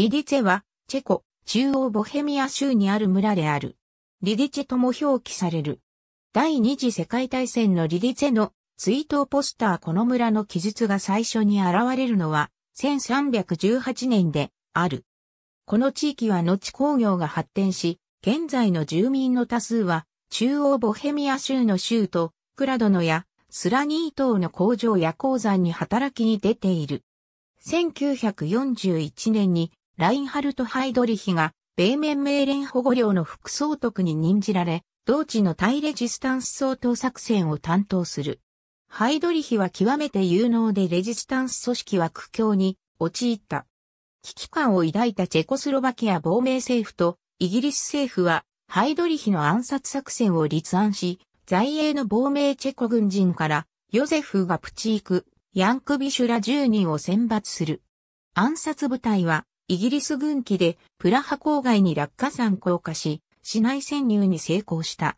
リディチェは、チェコ、中央ボヘミア州にある村である。リディチェとも表記される。第二次世界大戦のリディチェの追悼ポスターこの村の記述が最初に現れるのは1318年である。この地域は後工業が発展し、現在の住民の多数は中央ボヘミア州の州都クラドノやスラニー島の工場や鉱山に働きに出ている。1941年にラインハルト・ハイドリヒが、米面命令保護領の副総督に任じられ、同地の対レジスタンス総統作戦を担当する。ハイドリヒは極めて有能でレジスタンス組織は苦境に陥った。危機感を抱いたチェコスロバキア亡命政府とイギリス政府はハイドリヒの暗殺作戦を立案し、在英の亡命チェコ軍人からヨゼフ・ガプチーク、ヤンクビシュラ10人を選抜する。暗殺部隊はイギリス軍機でプラハ郊外に落下山降下し、市内潜入に成功した。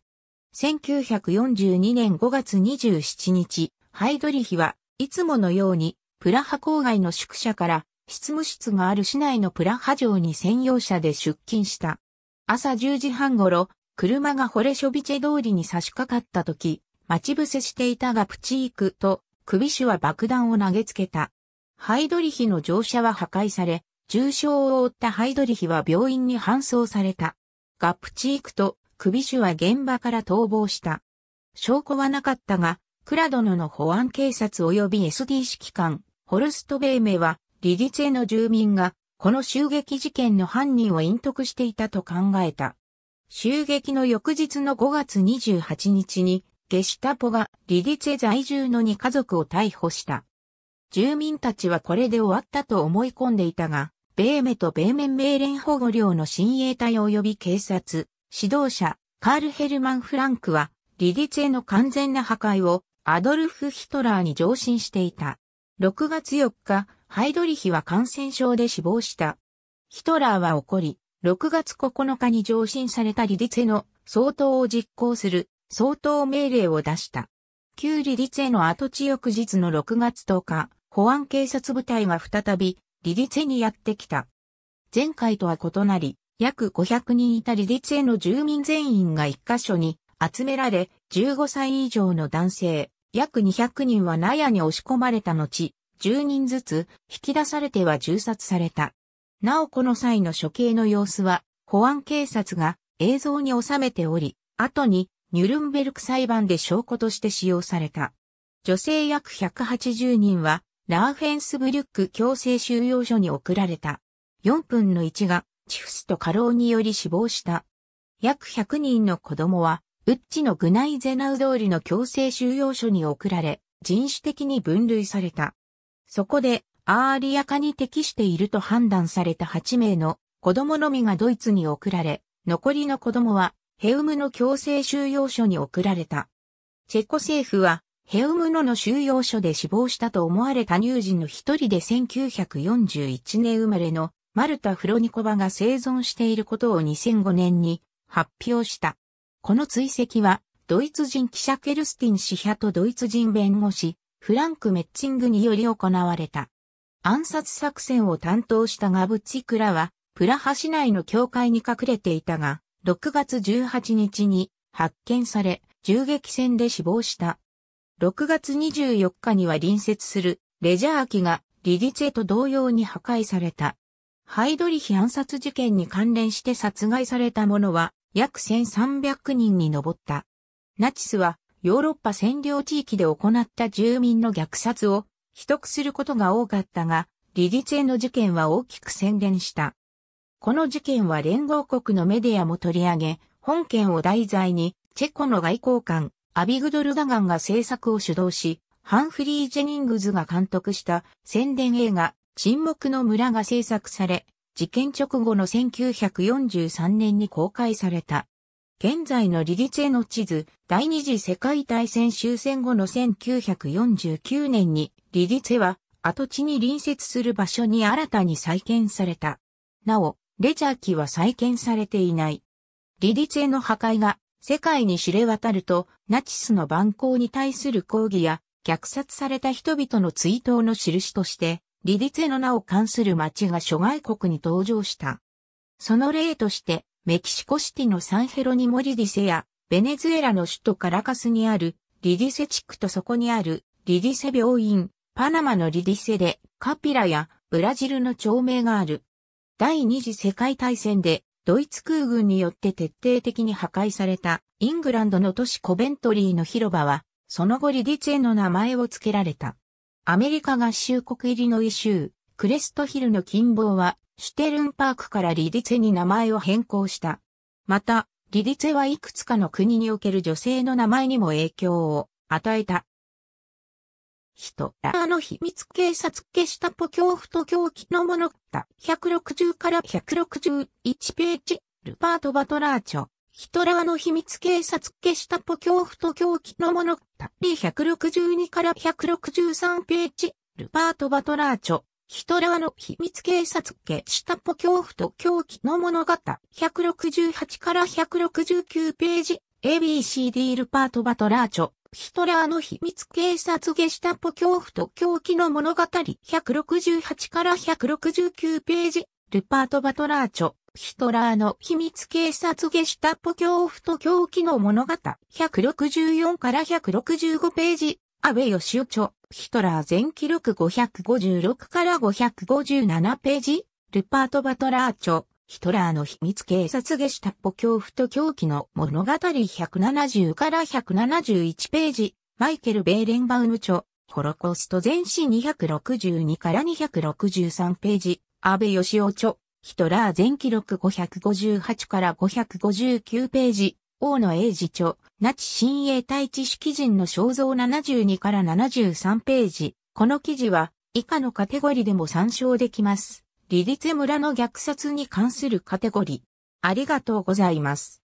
1942年5月27日、ハイドリヒはいつものようにプラハ郊外の宿舎から執務室がある市内のプラハ城に専用車で出勤した。朝10時半頃、車がホレショビチェ通りに差し掛かった時、待ち伏せしていたがプチークと首首は爆弾を投げつけた。ハイドリヒの乗車は破壊され、重傷を負ったハイドリヒは病院に搬送された。ガプチークとクビシュは現場から逃亡した。証拠はなかったが、クラドノの保安警察及び SD 指揮官、ホルスト・ベーメは、リディツェの住民が、この襲撃事件の犯人を隠匿していたと考えた。襲撃の翌日の5月28日に、ゲシュタポがリディツェ在住の2家族を逮捕した。住民たちはこれで終わったと思い込んでいたが、米メと米面命令保護領の親衛隊及び警察、指導者、カール・ヘルマン・フランクは、リディツェの完全な破壊をアドルフ・ヒトラーに上申していた。6月4日、ハイドリヒは感染症で死亡した。ヒトラーは起こり、6月9日に上申されたリディツェの総統を実行する総統命令を出した。旧リディツェの跡地翌日の6月10日、保安警察部隊が再びリディツェにやってきた。前回とは異なり、約500人いたリディツェの住民全員が一箇所に集められ、15歳以上の男性、約200人は納屋に押し込まれた後、10人ずつ引き出されては銃殺された。なおこの際の処刑の様子は、保安警察が映像に収めており、後にニュルンベルク裁判で証拠として使用された。女性約180人はラーフェンスブリュック強制収容所に送られた。4分の1が、チフスと過労により死亡した。約100人の子供は、ウッチのグナイゼナウ通りの強制収容所に送られ、人種的に分類された。そこで、アーリア化に適していると判断された8名の子供のみがドイツに送られ、残りの子供はヘウムの強制収容所に送られた。チェコ政府はヘウムノの収容所で死亡したと思われた乳児の一人で1941年生まれのマルタ・フロニコバが生存していることを2005年に発表した。この追跡は、ドイツ人記者ケルスティン氏派とドイツ人弁護士、フランク・メッチングにより行われた。暗殺作戦を担当したガブチクラは、プラハ市内の教会に隠れていたが、6月18日に発見され、銃撃戦で死亡した。6月24日には隣接するレジャー機がリディツェと同様に破壊された。ハイドリヒ暗殺事件に関連して殺害された者は約1300人に上った。ナチスはヨーロッパ占領地域で行った住民の虐殺を秘匿することが多かったが、リディツェの事件は大きく宣伝した。この事件は連合国のメディアも取り上げ、本件を題材に、チェコの外交官、アビグドル・ダガンが制作を主導し、ハンフリー・ジェニングズが監督した宣伝映画、沈黙の村が制作され、事件直後の1943年に公開された。現在のリリツェの地図、第二次世界大戦終戦後の1949年に、リリツェは跡地に隣接する場所に新たに再建された。なお、レジャー機は再建されていない。リリツェの破壊が世界に知れ渡ると、ナチスの蛮行に対する抗議や、虐殺された人々の追悼の印として、リディツェの名を冠する町が諸外国に登場した。その例として、メキシコシティのサンヘロニモリディセや、ベネズエラの首都カラカスにあるリディセ地区とそこにあるリディセ病院、パナマのリディセでカピラやブラジルの町名がある。第二次世界大戦でドイツ空軍によって徹底的に破壊されたイングランドの都市コベントリーの広場は、その後リディツェの名前を付けられた。アメリカ合衆国入りのイ州、クレストヒルの近傍は、シュテルンパークからリディツェに名前を変更した。また、リディツェはいくつかの国における女性の名前にも影響を与えた。人、あの秘密警察消したポ恐怖と狂気のもった。160から161ページ、ルパート・バトラーチョ。ヒトラーの秘密警察消したポ恐怖と狂気の物語162から163ページ、ルパート・バトラーチョ。ヒトラーの秘密警察消したポ恐怖と狂気の物語168から169ページ、ABCD ルパート・バトラーチョヒトラーの秘密警察消したポ恐怖と狂気の物語168から169ページ、ルパート・バトラーチョヒトラーの秘密警察ゲシュタぽポ恐怖と狂気の物語164から165ページ安倍義雄著ヒトラー全記録556から557ページルパート・バトラー著ヒトラーの秘密警察ゲシュタポ恐怖と狂気の物語170から171ページマイケル・ベーレンバウム著ホロコースト全史262から263ページ安倍義雄著ヒトラー全記録558から559ページ、王の英字著、ナチ新英対知識人の肖像72から73ページ。この記事は、以下のカテゴリでも参照できます。リリツェ村の虐殺に関するカテゴリ。ありがとうございます。